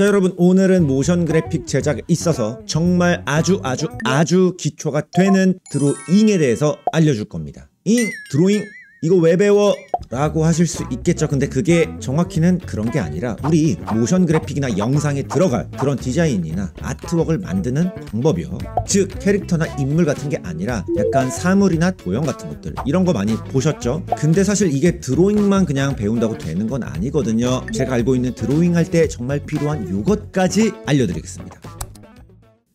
자 여러분 오늘은 모션 그래픽 제작에 있어서 정말 아주 아주 아주 기초가 되는 드로잉에 대해서 알려줄 겁니다 잉! 드로잉! 이거 왜 배워? 라고 하실 수 있겠죠 근데 그게 정확히는 그런 게 아니라 우리 모션 그래픽이나 영상에 들어갈 그런 디자인이나 아트웍을 만드는 방법이요 즉 캐릭터나 인물 같은 게 아니라 약간 사물이나 도형 같은 것들 이런 거 많이 보셨죠? 근데 사실 이게 드로잉만 그냥 배운다고 되는 건 아니거든요 제가 알고 있는 드로잉 할 때 정말 필요한 요것까지 알려드리겠습니다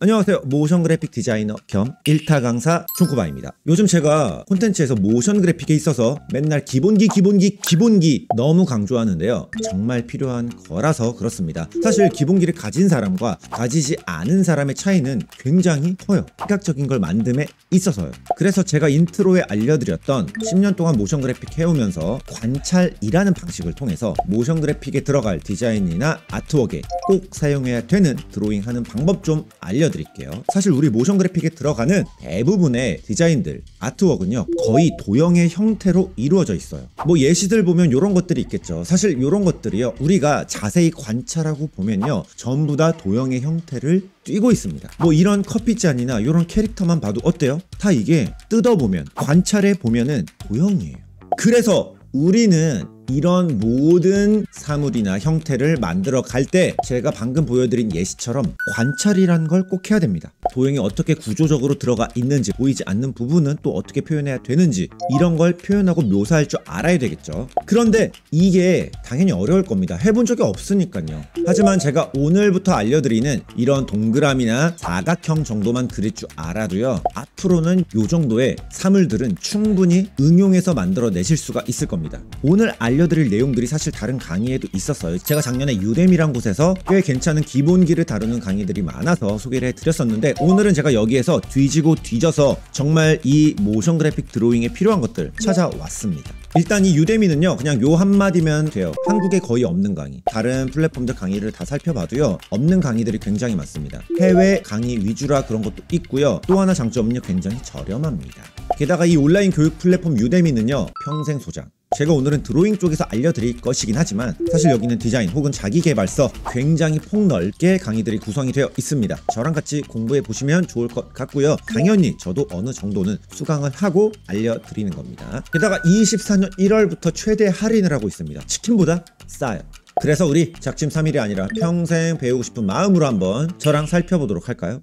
안녕하세요 모션 그래픽 디자이너 겸 1타 강사 춘쿠바입니다 요즘 제가 콘텐츠에서 모션 그래픽에 있어서 맨날 기본기 기본기 기본기 너무 강조하는데요 정말 필요한 거라서 그렇습니다 사실 기본기를 가진 사람과 가지지 않은 사람의 차이는 굉장히 커요 시각적인 걸 만듦에 있어서요 그래서 제가 인트로에 알려드렸던 10년 동안 모션 그래픽 해오면서 관찰이라는 방식을 통해서 모션 그래픽에 들어갈 디자인이나 아트웍에 꼭 사용해야 되는 드로잉하는 방법 좀알려드릴게요 드릴게요 사실 우리 모션 그래픽에 들어가는 대부분의 디자인들, 아트웍은요. 거의 도형의 형태로 이루어져 있어요. 뭐 예시들 보면 이런 것들이 있겠죠. 사실 이런 것들이요. 우리가 자세히 관찰하고 보면요. 전부 다 도형의 형태를 뛰고 있습니다. 뭐 이런 커피잔이나 이런 캐릭터만 봐도 어때요? 다 이게 뜯어보면, 관찰해 보면은 도형이에요. 그래서 우리는 이런 모든 사물이나 형태를 만들어 갈 때 제가 방금 보여드린 예시처럼 관찰이란 걸 꼭 해야 됩니다. 도형이 어떻게 구조적으로 들어가 있는지 보이지 않는 부분은 또 어떻게 표현해야 되는지 이런 걸 표현하고 묘사할 줄 알아야 되겠죠 그런데 이게 당연히 어려울 겁니다 해본 적이 없으니까요 하지만 제가 오늘부터 알려드리는 이런 동그라미나 사각형 정도만 그릴 줄 알아도요 앞으로는 요 정도의 사물들은 충분히 응용해서 만들어내실 수가 있을 겁니다 오늘 알려드릴 내용들이 사실 다른 강의에도 있었어요 제가 작년에 유뎀이란 곳에서 꽤 괜찮은 기본기를 다루는 강의들이 많아서 소개를 해드렸었는데 오늘은 제가 여기에서 뒤지고 뒤져서 정말 이 모션 그래픽 드로잉에 필요한 것들 네. 찾아왔습니다. 일단 이 유대미는요 그냥 요 한마디면 돼요 한국에 거의 없는 강의 다른 플랫폼들 강의를 다 살펴봐도요 없는 강의들이 굉장히 많습니다 해외 강의 위주라 그런 것도 있고요 또 하나 장점은요 굉장히 저렴합니다 게다가 이 온라인 교육 플랫폼 유대미는요 평생 소장 제가 오늘은 드로잉 쪽에서 알려드릴 것이긴 하지만 사실 여기는 디자인 혹은 자기개발서 굉장히 폭넓게 강의들이 구성이 되어 있습니다. 저랑 같이 공부해 보시면 좋을 것 같고요. 당연히 저도 어느 정도는 수강을 하고 알려드리는 겁니다. 게다가 24년 1월부터 최대 할인을 하고 있습니다. 치킨보다 싸요. 그래서 우리 작심 3일이 아니라 평생 배우고 싶은 마음으로 한번 저랑 살펴보도록 할까요?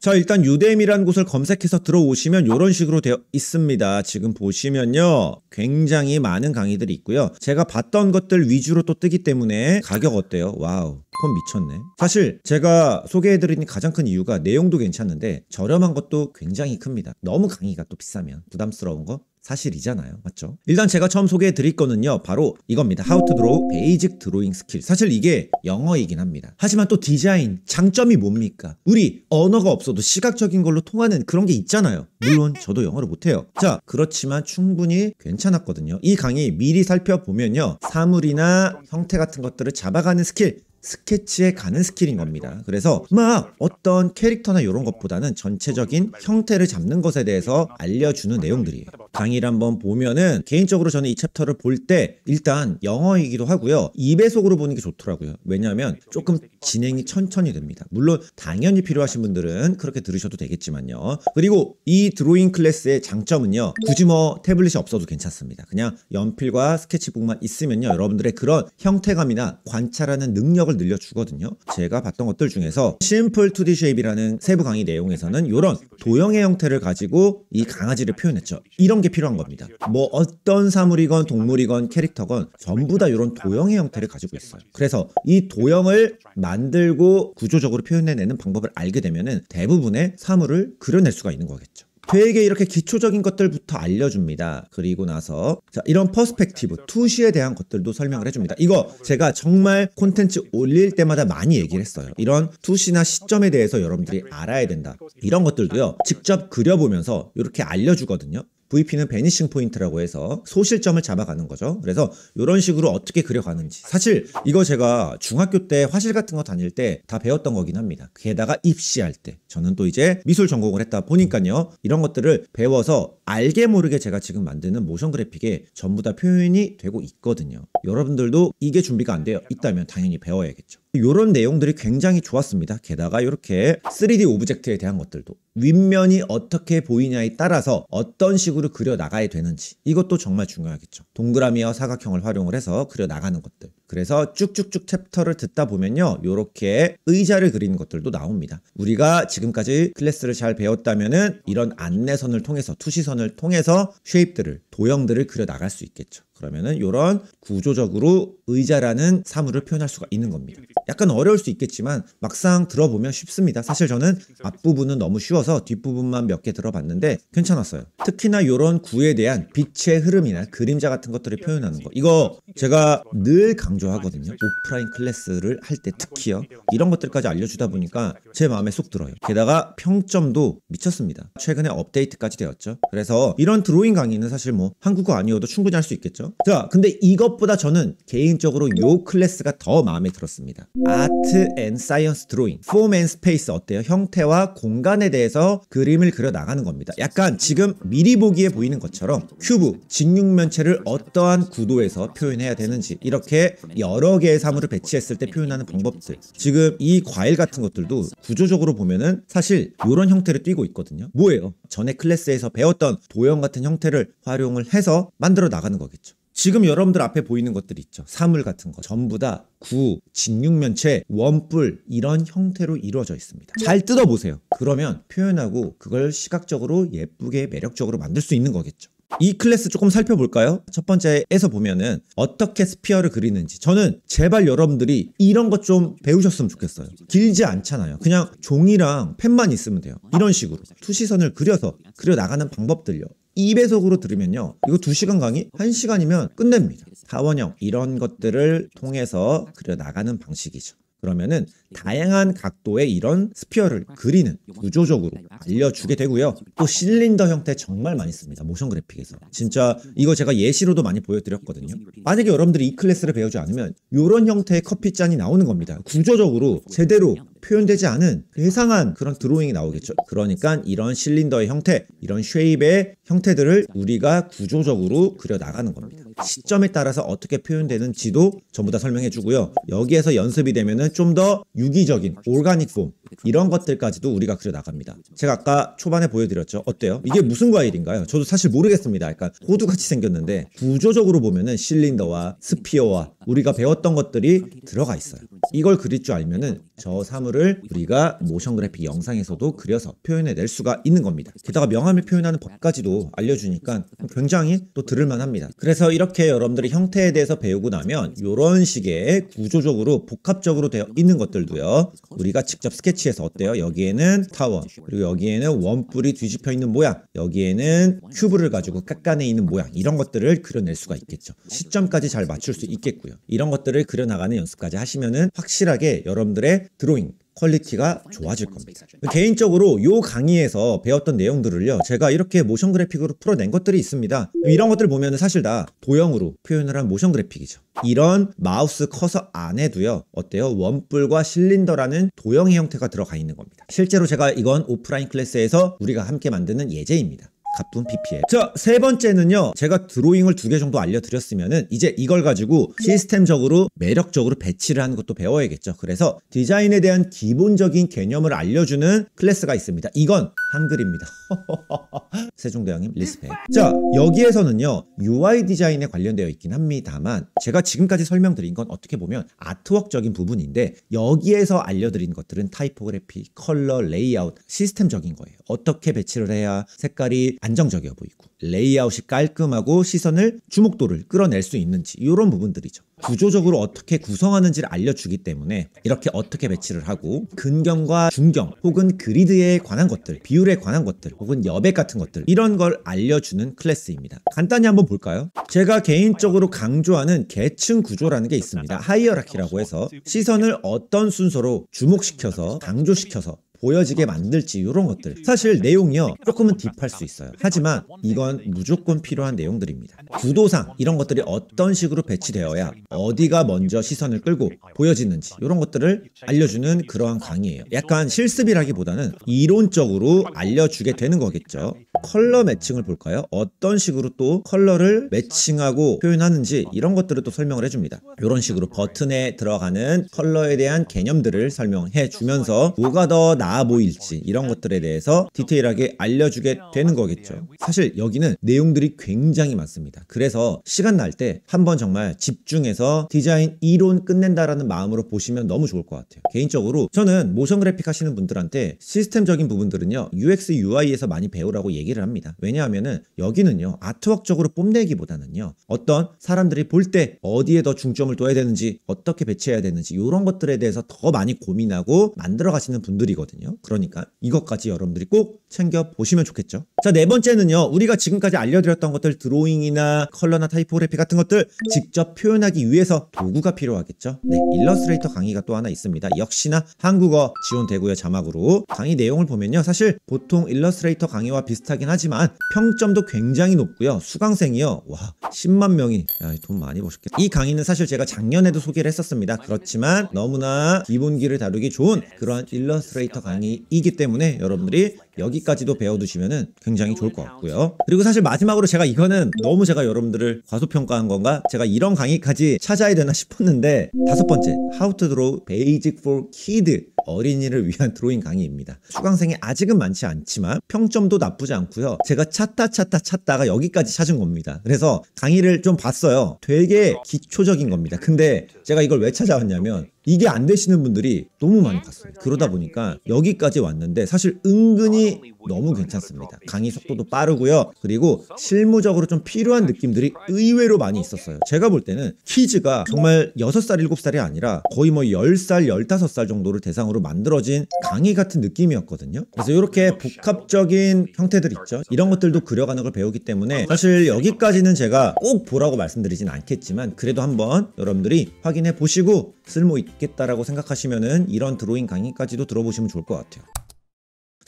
자 일단 유댐이라는 곳을 검색해서 들어오시면 이런 식으로 되어 있습니다. 지금 보시면요. 굉장히 많은 강의들이 있고요. 제가 봤던 것들 위주로 또 뜨기 때문에 가격 어때요? 와우. 폰 미쳤네. 사실 제가 소개해드린 가장 큰 이유가 내용도 괜찮은데 저렴한 것도 굉장히 큽니다. 너무 강의가 또 비싸면 부담스러운 거 사실이잖아요. 맞죠? 일단 제가 처음 소개해 드릴 거는요. 바로 이겁니다. How to draw basic drawing skill. 사실 이게 영어이긴 합니다. 하지만 또 디자인 장점이 뭡니까? 우리 언어가 없어도 시각적인 걸로 통하는 그런 게 있잖아요. 물론 저도 영어를 못 해요. 자, 그렇지만 충분히 괜찮았거든요. 이 강의 미리 살펴보면요. 사물이나 형태 같은 것들을 잡아가는 스킬 스케치에 가는 스킬인 겁니다. 그래서 막 어떤 캐릭터나 이런 것보다는 전체적인 형태를 잡는 것에 대해서 알려주는 내용들이에요. 강의를 한번 보면은 개인적으로 저는 이 챕터를 볼 때 일단 영어이기도 하고요. 2배속으로 보는 게 좋더라고요. 왜냐하면 조금 진행이 천천히 됩니다. 물론 당연히 필요하신 분들은 그렇게 들으셔도 되겠지만요. 그리고 이 드로잉 클래스의 장점은요. 굳이 뭐 태블릿이 없어도 괜찮습니다. 그냥 연필과 스케치북만 있으면요. 여러분들의 그런 형태감이나 관찰하는 능력을 늘려주거든요. 제가 봤던 것들 중에서 심플 2D 쉐입이라는 세부 강의 내용에서는 이런 도형의 형태를 가지고 이 강아지를 표현했죠. 이런 게게 필요한 겁니다. 뭐 어떤 사물이건 동물이건 캐릭터건 전부 다 이런 도형의 형태를 가지고 있어요. 그래서 이 도형을 만들고 구조적으로 표현해내는 방법을 알게 되면 대부분의 사물을 그려낼 수가 있는 거겠죠. 되게 이렇게 기초적인 것들부터 알려줍니다. 그리고 나서 자, 이런 퍼스펙티브, 투시에 대한 것들도 설명을 해줍니다. 이거 제가 정말 콘텐츠 올릴 때마다 많이 얘기를 했어요. 이런 투시나 시점에 대해서 여러분들이 알아야 된다. 이런 것들도요. 직접 그려보면서 이렇게 알려주거든요. VP는 베니싱 포인트라고 해서 소실점을 잡아가는 거죠. 그래서 이런 식으로 어떻게 그려가는지. 사실 이거 제가 중학교 때 화실 같은 거 다닐 때 다 배웠던 거긴 합니다. 게다가 입시할 때 저는 또 이제 미술 전공을 했다 보니까요. 이런 것들을 배워서 알게 모르게 제가 지금 만드는 모션 그래픽에 전부 다 표현이 되고 있거든요. 여러분들도 이게 준비가 안 돼요. 있다면 당연히 배워야겠죠. 이런 내용들이 굉장히 좋았습니다. 게다가 이렇게 3D 오브젝트에 대한 것들도 윗면이 어떻게 보이냐에 따라서 어떤 식으로 그려 나가야 되는지 이것도 정말 중요하겠죠. 동그라미와 사각형을 활용을 해서 그려 나가는 것들. 그래서 쭉쭉쭉 챕터를 듣다 보면요. 이렇게 의자를 그리는 것들도 나옵니다. 우리가 지금까지 클래스를 잘 배웠다면은 이런 안내선을 통해서 투시선을 통해서 쉐입들을 도형들을 그려 나갈 수 있겠죠. 그러면은 이런 구조적으로 의자라는 사물을 표현할 수가 있는 겁니다. 약간 어려울 수 있겠지만 막상 들어보면 쉽습니다. 사실 저는 앞부분은 너무 쉬워서 뒷부분만 몇 개 들어봤는데 괜찮았어요. 특히나 이런 구에 대한 빛의 흐름이나 그림자 같은 것들을 표현하는 거. 이거 제가 늘 강조하거든요. 오프라인 클래스를 할 때 특히요. 이런 것들까지 알려주다 보니까 제 마음에 쏙 들어요. 게다가 평점도 미쳤습니다. 최근에 업데이트까지 되었죠. 그래서 이런 드로잉 강의는 사실 뭐 한국어 아니어도 충분히 할 수 있겠죠. 자, 근데 이것보다 저는 개인적으로 요 클래스가 더 마음에 들었습니다. 아트 앤 사이언스 드로잉, 폼 앤 스페이스 어때요? 형태와 공간에 대해서 그림을 그려 나가는 겁니다. 약간 지금 미리 보기에 보이는 것처럼 큐브, 직육면체를 어떠한 구도에서 표현해야 되는지 이렇게 여러 개의 사물을 배치했을 때 표현하는 방법들. 지금 이 과일 같은 것들도 구조적으로 보면은 사실 이런 형태를 띄고 있거든요. 뭐예요? 전에 클래스에서 배웠던 도형 같은 형태를 활용을 해서 만들어 나가는 거겠죠. 지금 여러분들 앞에 보이는 것들 있죠. 사물 같은 거 전부 다 구, 직육면체, 원뿔 이런 형태로 이루어져 있습니다. 네. 잘 뜯어보세요. 그러면 표현하고 그걸 시각적으로 예쁘게 매력적으로 만들 수 있는 거겠죠. 이 클래스 조금 살펴볼까요? 첫 번째에서 보면은 어떻게 스피어를 그리는지 저는 제발 여러분들이 이런 것 좀 배우셨으면 좋겠어요 길지 않잖아요 그냥 종이랑 펜만 있으면 돼요 이런 식으로 투시선을 그려서 그려 나가는 방법들요 2배속으로 들으면요. 이거 2시간 강의 1시간이면 끝냅니다. 타원형 이런 것들을 통해서 그려나가는 방식이죠. 그러면은 다양한 각도의 이런 스피어를 그리는 구조적으로 알려주게 되고요. 또 실린더 형태 정말 많이 씁니다. 모션 그래픽에서. 진짜 이거 제가 예시로도 많이 보여드렸거든요. 만약에 여러분들이 이 클래스를 배우지 않으면 이런 형태의 커피잔이 나오는 겁니다. 구조적으로 제대로 표현되지 않은 이상한 그런 드로잉이 나오겠죠. 그러니까 이런 실린더의 형태, 이런 쉐입의 형태들을 우리가 구조적으로 그려나가는 겁니다. 시점에 따라서 어떻게 표현되는지도 전부 다 설명해 주고요. 여기에서 연습이 되면은 좀 더 유기적인 올가닉 폼, 이런 것들까지도 우리가 그려 나갑니다. 제가 아까 초반에 보여드렸죠. 어때요? 이게 무슨 과일인가요? 저도 사실 모르겠습니다. 그러니까 호두 같이 생겼는데 구조적으로 보면은 실린더와 스피어와 우리가 배웠던 것들이 들어가 있어요. 이걸 그릴 줄 알면은 저 사물을 우리가 모션 그래픽 영상에서도 그려서 표현해낼 수가 있는 겁니다. 게다가 명암을 표현하는 법까지도 알려주니까 굉장히 또 들을만합니다. 그래서 이렇게 여러분들이 형태에 대해서 배우고 나면 이런 식의 구조적으로 복합적으로 되어 있는 것들도요. 우리가 직접 스케치 설치해서 어때요? 여기에는 타워 그리고 여기에는 원뿔이 뒤집혀 있는 모양 여기에는 큐브를 가지고 깎아내 있는 모양 이런 것들을 그려낼 수가 있겠죠. 시점까지 잘 맞출 수 있겠고요. 이런 것들을 그려나가는 연습까지 하시면은 확실하게 여러분들의 드로잉 퀄리티가 좋아질 겁니다. 개인적으로 이 강의에서 배웠던 내용들을요 제가 이렇게 모션 그래픽으로 풀어낸 것들이 있습니다. 이런 것들 보면 사실 다 도형으로 표현을 한 모션 그래픽이죠. 이런 마우스 커서 안에도요 어때요? 원뿔과 실린더라는 도형의 형태가 들어가 있는 겁니다. 실제로 제가 이건 오프라인 클래스에서 우리가 함께 만드는 예제입니다. 가쁜 PPL 자세 번째는요 제가 드로잉을 두 개 정도 알려드렸으면은 이제 이걸 가지고 시스템적으로 매력적으로 배치를 하는 것도 배워야겠죠 그래서 디자인에 대한 기본적인 개념을 알려주는 클래스가 있습니다 이건 한글입니다 세종대왕님 리스펙 자 여기에서는요 UI 디자인에 관련되어 있긴 합니다만 제가 지금까지 설명드린 건 어떻게 보면 아트웍적인 부분인데 여기에서 알려드린 것들은 타이포그래피, 컬러, 레이아웃 시스템적인 거예요 어떻게 배치를 해야 색깔이 안정적이어 보이고 레이아웃이 깔끔하고 시선을 주목도를 끌어낼 수 있는지 이런 부분들이죠. 구조적으로 어떻게 구성하는지를 알려주기 때문에 이렇게 어떻게 배치를 하고 근경과 중경 혹은 그리드에 관한 것들 비율에 관한 것들 혹은 여백 같은 것들 이런 걸 알려주는 클래스입니다 간단히 한번 볼까요? 제가 개인적으로 강조하는 계층 구조라는 게 있습니다 하이어라키라고 해서 시선을 어떤 순서로 주목시켜서 강조시켜서 보여지게 만들지 이런 것들 사실 내용이요 조금은 딥할 수 있어요 하지만 이건 무조건 필요한 내용들입니다 구도상 이런 것들이 어떤 식으로 배치되어야 어디가 먼저 시선을 끌고 보여지는지 이런 것들을 알려주는 그러한 강의예요 약간 실습이라기보다는 이론적으로 알려주게 되는 거겠죠 컬러 매칭을 볼까요? 어떤 식으로 또 컬러를 매칭하고 표현하는지 이런 것들을 또 설명을 해줍니다. 이런 식으로 버튼에 들어가는 컬러에 대한 개념들을 설명해 주면서 뭐가 더 나, 나아 보일지 이런 것들에 대해서 디테일하게 알려주게 되는 거겠죠. 사실 여기는 내용들이 굉장히 많습니다. 그래서 시간 날 때 한번 정말 집중해서 디자인 이론 끝낸다라는 마음으로 보시면 너무 좋을 것 같아요. 개인적으로 저는 모션 그래픽 하시는 분들한테 시스템적인 부분들은요 UX UI에서 많이 배우라고 얘기를 합니다. 왜냐하면은 여기는요 아트웍적으로 뽐내기보다는요 어떤 사람들이 볼 때 어디에 더 중점을 둬야 되는지 어떻게 배치해야 되는지 이런 것들에 대해서 더 많이 고민하고 만들어 가시는 분들이거든요. 있거든요. 그러니까 이것까지 여러분들이 꼭 챙겨보시면 좋겠죠. 자, 네 번째는요. 우리가 지금까지 알려드렸던 것들 드로잉이나 컬러나 타이포그래피 같은 것들 직접 표현하기 위해서 도구가 필요하겠죠. 네, 일러스트레이터 강의가 또 하나 있습니다. 역시나 한국어 지원되고요. 자막으로. 강의 내용을 보면요. 사실 보통 일러스트레이터 강의와 비슷하긴 하지만 평점도 굉장히 높고요. 수강생이요. 와, 10만 명이 야, 돈 많이 버셨겠다. 이 강의는 사실 제가 작년에도 소개를 했었습니다. 그렇지만 너무나 기본기를 다루기 좋은 그러한 일러스트레이터 강의 강의이기 때문에 여러분들이 여기까지도 배워두시면 굉장히 좋을 것 같고요. 그리고 사실 마지막으로 제가 이거는 너무 제가 여러분들을 과소평가한 건가? 제가 이런 강의까지 찾아야 되나 싶었는데 다섯 번째, How to Draw Basic for Kids 어린이를 위한 드로잉 강의입니다. 수강생이 아직은 많지 않지만 평점도 나쁘지 않고요. 제가 찾다 찾다 찾다가 여기까지 찾은 겁니다. 그래서 강의를 좀 봤어요. 되게 기초적인 겁니다. 근데 제가 이걸 왜 찾아왔냐면 이게 안 되시는 분들이 너무 많이 봤어요. 그러다 보니까 여기까지 왔는데 사실 은근히 너무 괜찮습니다. 강의 속도도 빠르고요. 그리고 실무적으로 좀 필요한 느낌들이 의외로 많이 있었어요. 제가 볼 때는 키즈가 정말 6살, 7살이 아니라 거의 뭐 10살, 15살 정도를 대상으로 바탕으로 만들어진 강의 같은 느낌이었거든요. 그래서 이렇게 그렇죠. 복합적인 형태들 있죠. 이런 것들도 그려가는 걸 배우기 때문에 아, 사실 그렇죠. 여기까지는 제가 꼭 보라고 말씀드리진 않겠지만 그래도 한번 여러분들이 확인해 보시고 쓸모 있겠다라고 생각하시면은 이런 드로잉 강의까지도 들어보시면 좋을 것 같아요.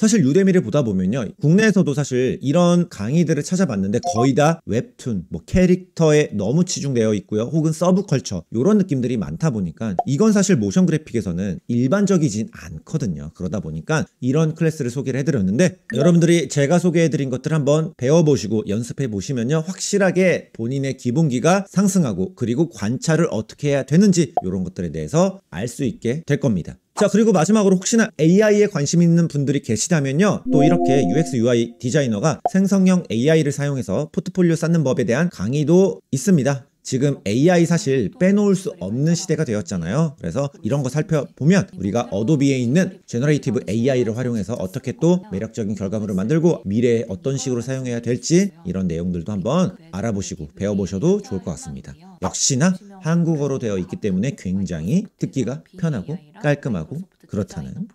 사실 유대미를 보다 보면요. 국내에서도 사실 이런 강의들을 찾아봤는데 거의 다 웹툰, 뭐 캐릭터에 너무 치중되어 있고요. 혹은 서브컬처 이런 느낌들이 많다 보니까 이건 사실 모션 그래픽에서는 일반적이진 않거든요. 그러다 보니까 이런 클래스를 소개를 해드렸는데 여러분들이 제가 소개해드린 것들 한번 배워보시고 연습해 보시면요. 확실하게 본인의 기본기가 상승하고 그리고 관찰을 어떻게 해야 되는지 이런 것들에 대해서 알 수 있게 될 겁니다. 자 그리고 마지막으로 혹시나 AI에 관심 있는 분들이 계시다면요 또 이렇게 UX UI 디자이너가 생성형 AI를 사용해서 포트폴리오 쌓는 법에 대한 강의도 있습니다 지금 AI 사실 빼놓을 수 없는 시대가 되었잖아요. 그래서 이런 거 살펴보면 우리가 어도비에 있는 제너레이티브 AI를 활용해서 어떻게 또 매력적인 결과물을 만들고 미래에 어떤 식으로 사용해야 될지 이런 내용들도 한번 알아보시고 배워보셔도 좋을 것 같습니다. 역시나 한국어로 되어 있기 때문에 굉장히 듣기가 편하고 깔끔하고 그렇다는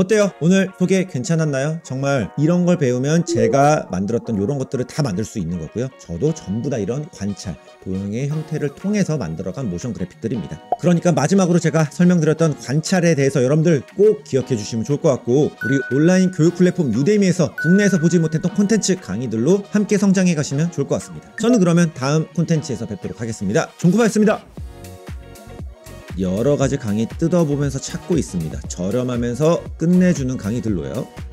어때요? 오늘 소개 괜찮았나요? 정말 이런 걸 배우면 제가 만들었던 이런 것들을 다 만들 수 있는 거고요. 저도 전부 다 이런 관찰, 도형의 형태를 통해서 만들어간 모션 그래픽들입니다. 그러니까 마지막으로 제가 설명드렸던 관찰에 대해서 여러분들 꼭 기억해 주시면 좋을 것 같고 우리 온라인 교육 플랫폼 유데미에서 국내에서 보지 못했던 콘텐츠 강의들로 함께 성장해 가시면 좋을 것 같습니다. 저는 그러면 다음 콘텐츠에서 뵙도록 하겠습니다. 정구바였습니다. 여러 가지 강의 뜯어보면서 찾고 있습니다. 저렴하면서 끝내주는 강의들로요.